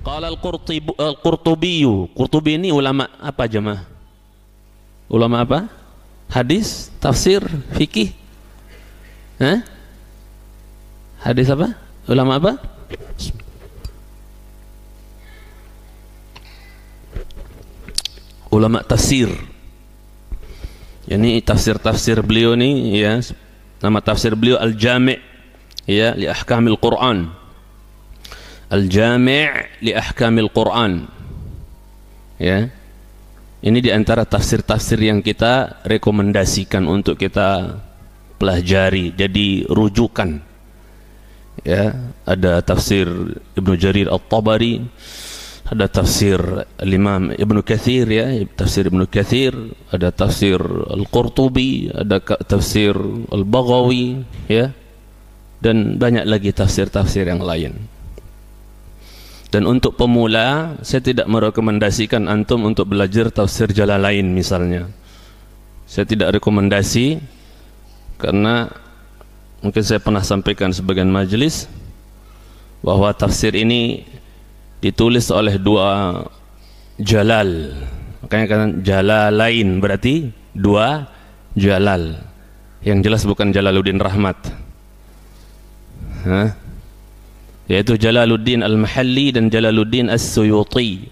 Qala al-Qurtubi Qurtubi ini ulama apa jemaah? Ulama apa? Hadis, tafsir, fikih. Hah? Hadis apa? Ulama apa? Ulama tafsir. Ini tafsir-tafsir beliau nih ya. Nama tafsir beliau Al-Jami' ya li ahkamil Qur'an Al-Jami' li Ahkamil Quran. Ya. Ini di antara tafsir-tafsir yang kita rekomendasikan untuk kita pelajari, jadi rujukan. Ya, ada tafsir Ibnu Jarir At-Tabari, ada tafsir Imam Ibnu Katsir ya, tafsir Ibnu Katsir, ada tafsir Al-Qurtubi, ada tafsir Al-Baghawi ya. Dan banyak lagi tafsir-tafsir yang lain. Dan untuk pemula, saya tidak merekomendasikan antum untuk belajar tafsir lain, misalnya. Saya tidak rekomendasi karena mungkin saya pernah sampaikan sebagian majelis bahwa tafsir ini ditulis oleh dua jalal. Makanya kan lain, berarti dua jalal. Yang jelas bukan Jalaluddin Rahmat. Hah? yaitu Jalaluddin Al-Mahalli dan Jalaluddin As-Suyuti.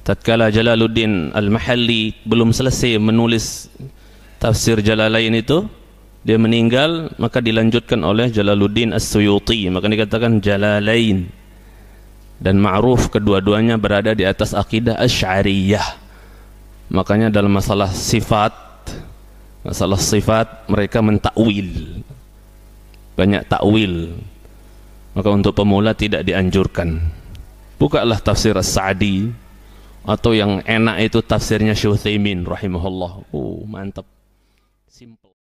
Tatkala Jalaluddin Al-Mahalli belum selesai menulis tafsir Jalalain itu, dia meninggal maka dilanjutkan oleh Jalaluddin As-Suyuti, maka dikatakan Jalalain. Dan ma'ruf kedua-duanya berada di atas akidah Asy'ariyah. Makanya dalam masalah sifat masalah sifat mereka mentakwil. Banyak takwil maka untuk pemula tidak dianjurkan bukalah tafsir sadi atau yang enak itu tafsirnya Syuthaimin rahimahullah oh mantap simple